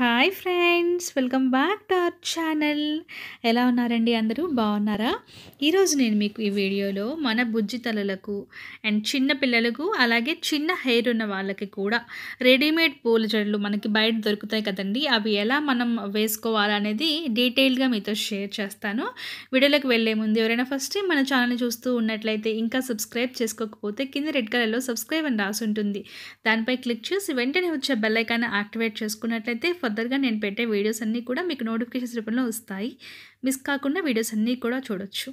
hi friends welcome back to our channel ఎలా ఉన్నారండి అందరూ బాగున్నారా ఈరోజు నేను మీకు ఈ వీడియోలో మన బుజ్జి తలలకు అండ్ చిన్న పిల్లలకు అలాగే చిన్న హెయిర్ ఉన్న వాళ్ళకి కూడా రెడీమేడ్ పూల జడలు మనకి బయట దొరుకుతాయి కదండి అవి ఎలా మనం వేసుకోవాలనేది డీటెయిల్గా మీతో షేర్ చేస్తాను వీడియోలకు వెళ్ళే ముందు ఎవరైనా ఫస్ట్ టైం మన ఛానల్ని చూస్తూ ఉన్నట్లయితే ఇంకా సబ్స్క్రైబ్ చేసుకోకపోతే కింద రెడ్ కలర్లో సబ్స్క్రైబ్ అని రాసి ఉంటుంది దానిపై క్లిక్ చేసి వెంటనే వచ్చే బెల్ ఐకాన్ యాక్టివేట్ చేసుకున్నట్లయితే ఫర్దర్గా నేను పెట్టే వీడియోస్ అన్నీ కూడా మీకు నోటిఫికేషన్స్ రూపంలో వస్తాయి మిస్ కాకుండా వీడియోస్ అన్నీ కూడా చూడొచ్చు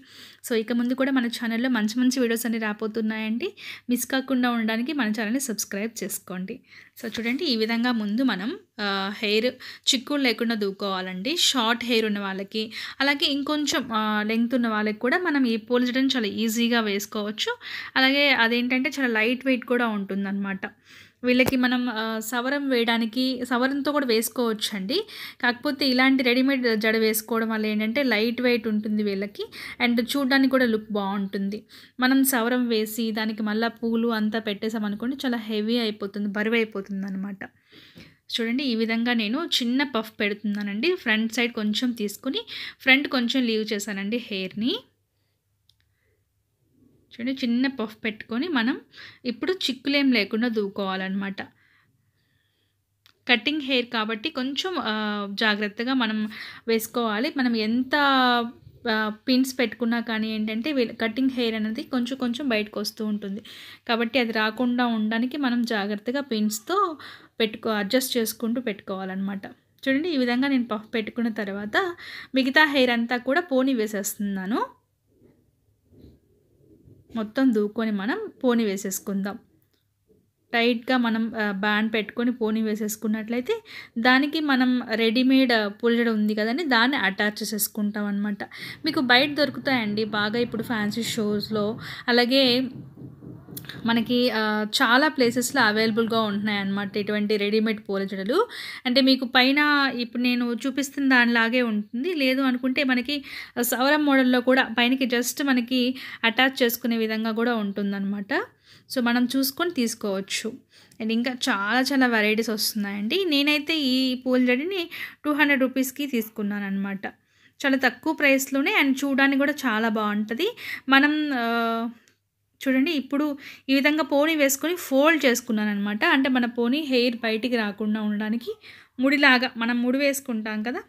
సో ఇక ముందు కూడా మన ఛానల్లో మంచి మంచి వీడియోస్ అన్నీ రాబోతున్నాయండి మిస్ కాకుండా ఉండడానికి మన ఛానల్ని సబ్స్క్రైబ్ చేసుకోండి సో చూడండి ఈ విధంగా ముందు మనం హెయిర్ చిక్కులు లేకుండా దూకోవాలండి షార్ట్ హెయిర్ ఉన్న వాళ్ళకి అలాగే ఇంకొంచెం లెంగ్త్ ఉన్న వాళ్ళకి కూడా మనం ఈ పోల్చడం చాలా ఈజీగా వేసుకోవచ్చు అలాగే అదేంటంటే చాలా లైట్ వెయిట్ కూడా ఉంటుందన్నమాట వీళ్ళకి మనం సవరం వేయడానికి సవరంతో కూడా వేసుకోవచ్చు అండి కాకపోతే ఇలాంటి రెడీమేడ్ జడ వేసుకోవడం వల్ల ఏంటంటే లైట్ వెయిట్ ఉంటుంది వీళ్ళకి అండ్ చూడడానికి కూడా లుక్ బాగుంటుంది మనం సవరం వేసి దానికి మళ్ళీ పూలు అంతా పెట్టేసామనుకోండి చాలా హెవీ అయిపోతుంది బరువు అయిపోతుంది అనమాట చూడండి ఈ విధంగా నేను చిన్న పఫ్ పెడుతున్నానండి ఫ్రంట్ సైడ్ కొంచెం తీసుకుని ఫ్రంట్ కొంచెం లీవ్ చేశానండి హెయిర్ని చూడండి చిన్న పఫ్ పెట్టుకొని మనం ఇప్పుడు చిక్కులేం లేకుండా దూకోవాలన్నమాట కటింగ్ హెయిర్ కాబట్టి కొంచెం జాగ్రత్తగా మనం వేసుకోవాలి మనం ఎంత పిన్స్ పెట్టుకున్నా కానీ ఏంటంటే కటింగ్ హెయిర్ అనేది కొంచెం కొంచెం బయటకు వస్తూ ఉంటుంది కాబట్టి అది రాకుండా ఉండడానికి మనం జాగ్రత్తగా పిన్స్తో పెట్టుకో అడ్జస్ట్ చేసుకుంటూ పెట్టుకోవాలన్నమాట చూడండి ఈ విధంగా నేను పఫ్ పెట్టుకున్న తర్వాత మిగతా హెయిర్ అంతా కూడా పోనీ వేసేస్తున్నాను మొత్తం దూకొని మనం పోని వేసేసుకుందాం టైట్గా మనం బ్యాండ్ పెట్టుకొని పోని వేసేసుకున్నట్లయితే దానికి మనం రెడీమేడ్ పులిజడ ఉంది కదండి దాన్ని అటాచ్ చేసేసుకుంటాం అనమాట మీకు బయట దొరుకుతాయండి బాగా ఇప్పుడు ఫ్యాన్సీ షోస్లో అలాగే మనకి చాలా ప్లేసెస్లో అవైలబుల్గా ఉంటున్నాయి అన్నమాట ఇటువంటి రెడీమేడ్ పూల జడలు అంటే మీకు పైన ఇప్పుడు నేను చూపిస్తున్న దానిలాగే ఉంటుంది లేదు అనుకుంటే మనకి సౌరం మోడల్లో కూడా పైనకి జస్ట్ మనకి అటాచ్ చేసుకునే విధంగా కూడా ఉంటుందన్నమాట సో మనం చూసుకొని తీసుకోవచ్చు అండ్ ఇంకా చాలా చాలా వెరైటీస్ వస్తున్నాయండి నేనైతే ఈ పూల జడిని టూ హండ్రెడ్ రూపీస్కి తీసుకున్నాను అనమాట చాలా తక్కువ ప్రైస్లోనే అండ్ చూడడానికి కూడా చాలా బాగుంటుంది మనం చూడండి ఇప్పుడు ఈ విధంగా పోనీ వేసుకొని ఫోల్డ్ చేసుకున్నాను అనమాట అంటే మన పోనీ హెయిర్ బయటికి రాకుండా ఉండడానికి ముడిలాగా మనం ముడి వేసుకుంటాం కదా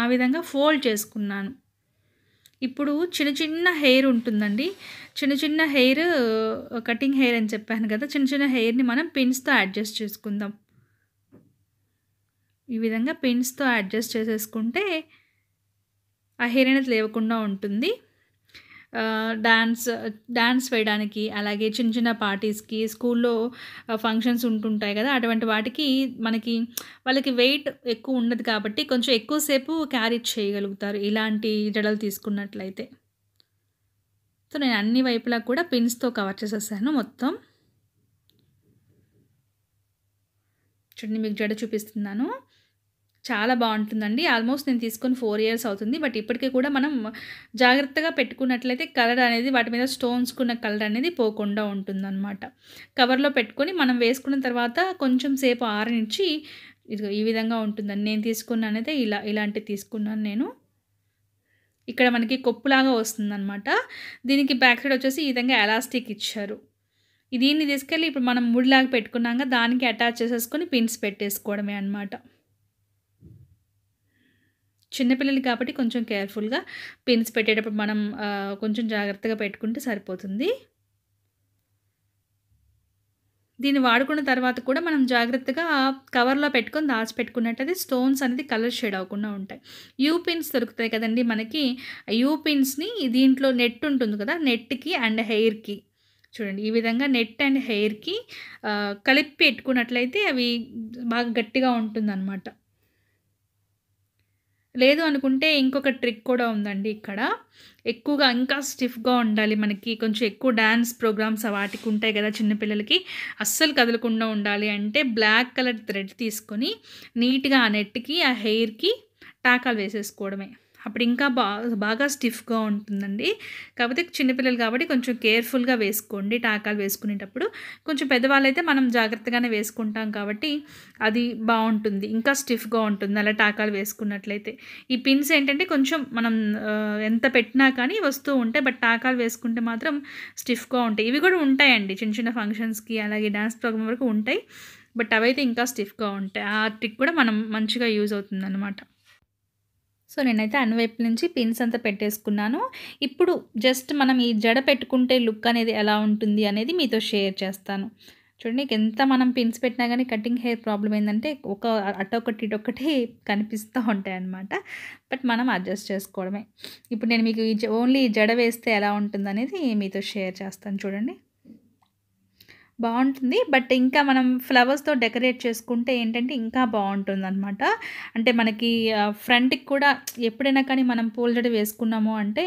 ఆ విధంగా ఫోల్డ్ చేసుకున్నాను ఇప్పుడు చిన్న చిన్న హెయిర్ ఉంటుందండి చిన్న చిన్న హెయిర్ కటింగ్ హెయిర్ అని చెప్పాను కదా చిన్న చిన్న హెయిర్ని మనం పిన్స్తో అడ్జస్ట్ చేసుకుందాం ఈ విధంగా పిన్స్తో అడ్జస్ట్ చేసేసుకుంటే ఆ హెయిర్ అనేది లేవకుండా ఉంటుంది డ్యాన్స్ డ్యాన్స్ వేయడానికి అలాగే చిన్న చిన్న పార్టీస్కి స్కూల్లో ఫంక్షన్స్ ఉంటుంటాయి కదా అటువంటి వాటికి మనకి వాళ్ళకి వెయిట్ ఎక్కువ ఉండదు కాబట్టి కొంచెం ఎక్కువసేపు క్యారీ చేయగలుగుతారు ఇలాంటి జడలు తీసుకున్నట్లయితే సో నేను అన్ని వైపులా కూడా పిన్స్తో కవర్ చేసేసాను మొత్తం చూడండి మీకు జడ చూపిస్తున్నాను చాలా బాగుంటుందండి ఆల్మోస్ట్ నేను తీసుకొని ఫోర్ ఇయర్స్ అవుతుంది బట్ ఇప్పటికీ కూడా మనం జాగ్రత్తగా పెట్టుకున్నట్లయితే కలర్ అనేది వాటి మీద స్టోన్స్ కలర్ అనేది పోకుండా ఉంటుందన్నమాట కవర్లో పెట్టుకొని మనం వేసుకున్న తర్వాత కొంచెం సేపు ఆరనిచ్చి ఇది ఈ విధంగా ఉంటుందని నేను తీసుకున్నానైతే ఇలా ఇలాంటివి తీసుకున్నాను నేను ఇక్కడ మనకి కొప్పులాగా వస్తుందన్నమాట దీనికి బ్యాక్ సైడ్ వచ్చేసి ఈ విధంగా ఎలాస్టిక్ ఇచ్చారు దీన్ని తీసుకెళ్ళి ఇప్పుడు మనం ముడిలాగా పెట్టుకున్నాక దానికి అటాచ్ చేసేసుకొని పిన్స్ పెట్టేసుకోవడమే అనమాట చిన్నపిల్లలు కాబట్టి కొంచెం కేర్ఫుల్గా పిన్స్ పెట్టేటప్పుడు మనం కొంచెం జాగ్రత్తగా పెట్టుకుంటే సరిపోతుంది దీన్ని వాడుకున్న తర్వాత కూడా మనం జాగ్రత్తగా కవర్లో పెట్టుకొని దాచి అది స్టోన్స్ అనేది కలర్ షేడ్ అవ్వకుండా ఉంటాయి యూ పిన్స్ దొరుకుతాయి కదండి మనకి యూ పిన్స్ని దీంట్లో నెట్ ఉంటుంది కదా నెట్కి అండ్ హెయిర్కి చూడండి ఈ విధంగా నెట్ అండ్ హెయిర్కి కలిపి పెట్టుకున్నట్లయితే అవి బాగా గట్టిగా ఉంటుందన్నమాట లేదు అనుకుంటే ఇంకొక ట్రిక్ కూడా ఉందండి ఇక్కడ ఎక్కువగా ఇంకా స్టిఫ్గా ఉండాలి మనకి కొంచెం ఎక్కువ డ్యాన్స్ ప్రోగ్రామ్స్ వాటికి ఉంటాయి కదా చిన్నపిల్లలకి అస్సలు కదలకుండా ఉండాలి అంటే బ్లాక్ కలర్ థ్రెడ్ తీసుకొని నీట్గా ఆ నెట్కి ఆ హెయిర్కి టాకాలు వేసేసుకోవడమే అప్పుడు ఇంకా బా బాగా స్టిఫ్గా ఉంటుందండి కాకపోతే చిన్నపిల్లలు కాబట్టి కొంచెం కేర్ఫుల్గా వేసుకోండి టాకాలు వేసుకునేటప్పుడు కొంచెం పెద్దవాళ్ళైతే మనం జాగ్రత్తగానే వేసుకుంటాం కాబట్టి అది బాగుంటుంది ఇంకా స్టిఫ్గా ఉంటుంది అలా టాకాలు వేసుకున్నట్లయితే ఈ పిన్స్ ఏంటంటే కొంచెం మనం ఎంత పెట్టినా కానీ వస్తూ ఉంటాయి బట్ టాకాలు వేసుకుంటే మాత్రం స్టిఫ్గా ఉంటాయి ఇవి కూడా ఉంటాయండి చిన్న చిన్న ఫంక్షన్స్కి అలాగే డ్యాన్స్ ప్రోగ్రామ్ వరకు ఉంటాయి బట్ అవైతే ఇంకా స్టిఫ్గా ఉంటాయి ఆ ట్రిక్ కూడా మనం మంచిగా యూజ్ అవుతుంది సో నేనైతే అన్వైపు నుంచి పిన్స్ అంతా పెట్టేసుకున్నాను ఇప్పుడు జస్ట్ మనం ఈ జడ పెట్టుకుంటే లుక్ అనేది ఎలా ఉంటుంది అనేది మీతో షేర్ చేస్తాను చూడండి ఎంత మనం పిన్స్ పెట్టినా కానీ కటింగ్ హెయిర్ ప్రాబ్లం ఏంటంటే ఒక అటొకటి ఇటొకటి కనిపిస్తూ ఉంటాయి అన్నమాట బట్ మనం అడ్జస్ట్ చేసుకోవడమే ఇప్పుడు నేను మీకు ఓన్లీ జడ వేస్తే ఎలా ఉంటుంది అనేది మీతో షేర్ చేస్తాను చూడండి బాగుంటుంది బట్ ఇంకా మనం ఫ్లవర్స్తో డెకరేట్ చేసుకుంటే ఏంటంటే ఇంకా బాగుంటుంది అనమాట అంటే మనకి ఫ్రంట్కి కూడా ఎప్పుడైనా కానీ మనం పూలజడి వేసుకున్నాము అంటే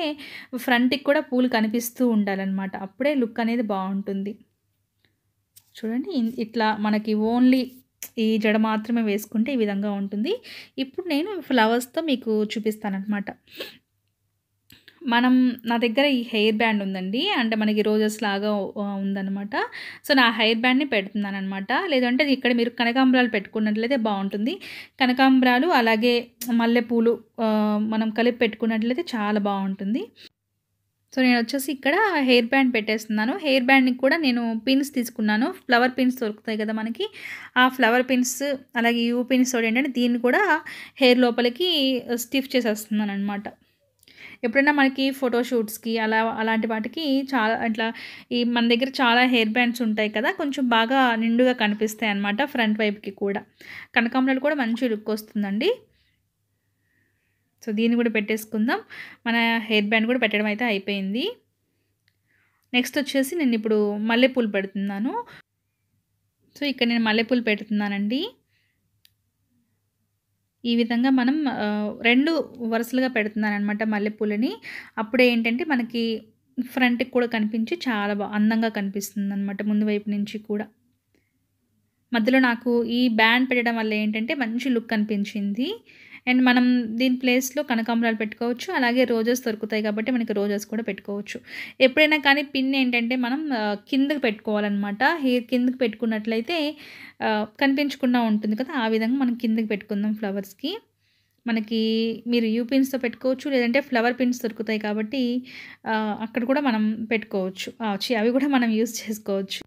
ఫ్రంట్కి కూడా పూలు కనిపిస్తూ ఉండాలన్నమాట అప్పుడే లుక్ అనేది బాగుంటుంది చూడండి ఇట్లా మనకి ఓన్లీ ఈ జడ మాత్రమే వేసుకుంటే ఈ విధంగా ఉంటుంది ఇప్పుడు నేను ఫ్లవర్స్తో మీకు చూపిస్తానమాట మనం నా దగ్గర ఈ హెయిర్ బ్యాండ్ ఉందండి అంటే మనకి రోజెస్ లాగా ఉందన్నమాట సో నా హెయిర్ బ్యాండ్ని పెడుతున్నాను అనమాట లేదంటే ఇక్కడ మీరు కనకాంబరాలు పెట్టుకున్నట్లయితే బాగుంటుంది కనకాంబరాలు అలాగే మల్లెపూలు మనం కలిపి పెట్టుకున్నట్లయితే చాలా బాగుంటుంది సో నేను వచ్చేసి ఇక్కడ హెయిర్ బ్యాండ్ పెట్టేస్తున్నాను హెయిర్ బ్యాండ్ని కూడా నేను పిన్స్ తీసుకున్నాను ఫ్లవర్ పిన్స్ దొరుకుతాయి కదా మనకి ఆ ఫ్లవర్ పిన్స్ అలాగే యూ పిన్స్ ఏంటంటే దీన్ని కూడా హెయిర్ లోపలికి స్టిఫ్ చేసేస్తున్నాను అనమాట ఎప్పుడైనా మనకి ఫోటోషూట్స్కి అలా అలాంటి వాటికి చాలా అట్లా ఈ మన దగ్గర చాలా హెయిర్ బ్యాండ్స్ ఉంటాయి కదా కొంచెం బాగా నిండుగా కనిపిస్తాయి అనమాట ఫ్రంట్ వైపుకి కూడా కనకాంబరాలు కూడా మంచి లుక్ వస్తుందండి సో దీన్ని కూడా పెట్టేసుకుందాం మన హెయిర్ బ్యాండ్ కూడా పెట్టడం అయితే అయిపోయింది నెక్స్ట్ వచ్చేసి నేను ఇప్పుడు మల్లెపూలు పెడుతున్నాను సో ఇక్కడ నేను మల్లెపూలు పెడుతున్నానండి ఈ విధంగా మనం రెండు వరుసలుగా పెడుతున్నాను అనమాట మల్లెపూలని అప్పుడు ఏంటంటే మనకి ఫ్రంట్కి కూడా కనిపించి చాలా బా అందంగా కనిపిస్తుంది అనమాట ముందు వైపు నుంచి కూడా మధ్యలో నాకు ఈ బ్యాండ్ పెట్టడం వల్ల ఏంటంటే మంచి లుక్ అనిపించింది అండ్ మనం దీని ప్లేస్లో కనకాంబరాలు పెట్టుకోవచ్చు అలాగే రోజెస్ దొరుకుతాయి కాబట్టి మనకి రోజెస్ కూడా పెట్టుకోవచ్చు ఎప్పుడైనా కానీ పిన్ ఏంటంటే మనం కిందకు పెట్టుకోవాలన్నమాట హెయిర్ కిందకి పెట్టుకున్నట్లయితే కనిపించకుండా ఉంటుంది కదా ఆ విధంగా మనం కిందకి పెట్టుకుందాం ఫ్లవర్స్కి మనకి మీరు యూ పిన్స్తో పెట్టుకోవచ్చు లేదంటే ఫ్లవర్ పిన్స్ దొరుకుతాయి కాబట్టి అక్కడ కూడా మనం పెట్టుకోవచ్చు అవి కూడా మనం యూస్ చేసుకోవచ్చు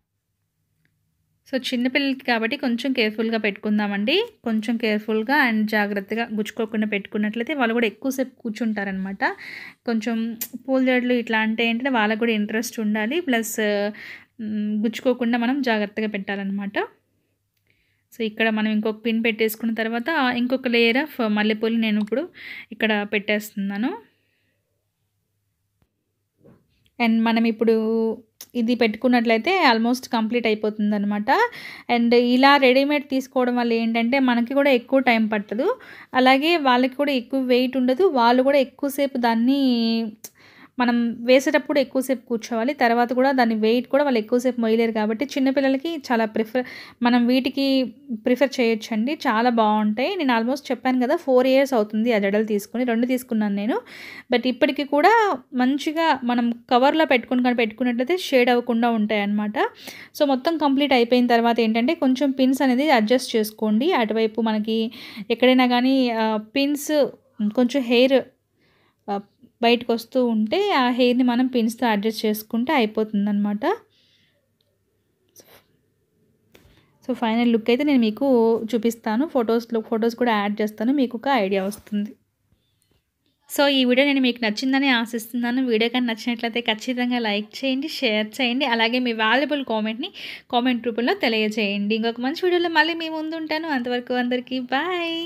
సో చిన్నపిల్లలకి కాబట్టి కొంచెం కేర్ఫుల్గా పెట్టుకుందామండి కొంచెం కేర్ఫుల్గా అండ్ జాగ్రత్తగా గుచ్చుకోకుండా పెట్టుకున్నట్లయితే వాళ్ళు కూడా ఎక్కువసేపు కూర్చుంటారనమాట కొంచెం పూలజడలు ఇట్లా అంటే ఏంటంటే వాళ్ళకు కూడా ఇంట్రెస్ట్ ఉండాలి ప్లస్ గుచ్చుకోకుండా మనం జాగ్రత్తగా పెట్టాలన్నమాట సో ఇక్కడ మనం ఇంకొక పిన్ పెట్టేసుకున్న తర్వాత ఇంకొక లేయర్ ఆఫ్ మల్లెపూలు నేను ఇప్పుడు ఇక్కడ పెట్టేస్తున్నాను అండ్ మనం ఇప్పుడు ఇది పెట్టుకున్నట్లయితే ఆల్మోస్ట్ కంప్లీట్ అయిపోతుంది అనమాట అండ్ ఇలా రెడీమేడ్ తీసుకోవడం వల్ల ఏంటంటే మనకి కూడా ఎక్కువ టైం పట్టదు అలాగే వాళ్ళకి కూడా ఎక్కువ వెయిట్ ఉండదు వాళ్ళు కూడా ఎక్కువసేపు దాన్ని మనం వేసేటప్పుడు ఎక్కువసేపు కూర్చోవాలి తర్వాత కూడా దాని వెయిట్ కూడా వాళ్ళు ఎక్కువసేపు మొయ్యలేరు కాబట్టి చిన్నపిల్లలకి చాలా ప్రిఫర్ మనం వీటికి ప్రిఫర్ చేయొచ్చండి చాలా బాగుంటాయి నేను ఆల్మోస్ట్ చెప్పాను కదా ఫోర్ ఇయర్స్ అవుతుంది ఆ జడలు తీసుకుని రెండు తీసుకున్నాను నేను బట్ ఇప్పటికీ కూడా మంచిగా మనం కవర్లో పెట్టుకుని కానీ పెట్టుకున్నట్లయితే షేడ్ అవ్వకుండా ఉంటాయి అన్నమాట సో మొత్తం కంప్లీట్ అయిపోయిన తర్వాత ఏంటంటే కొంచెం పిన్స్ అనేది అడ్జస్ట్ చేసుకోండి అటువైపు మనకి ఎక్కడైనా కానీ పిన్స్ కొంచెం హెయిర్ బయటకు వస్తూ ఉంటే ఆ హెయిర్ని మనం పిన్స్తో అడ్జస్ట్ చేసుకుంటే అయిపోతుందన్నమాట సో ఫైనల్ లుక్ అయితే నేను మీకు చూపిస్తాను ఫొటోస్లో ఫొటోస్ కూడా యాడ్ చేస్తాను మీకు ఒక ఐడియా వస్తుంది సో ఈ వీడియో నేను మీకు నచ్చిందని ఆశిస్తున్నాను వీడియో కానీ నచ్చినట్లయితే ఖచ్చితంగా లైక్ చేయండి షేర్ చేయండి అలాగే మీ వాల్యుబుల్ కామెంట్ని కామెంట్ రూపంలో తెలియజేయండి ఇంకొక మంచి వీడియోలో మళ్ళీ మీ ముందు ఉంటాను అంతవరకు అందరికీ బాయ్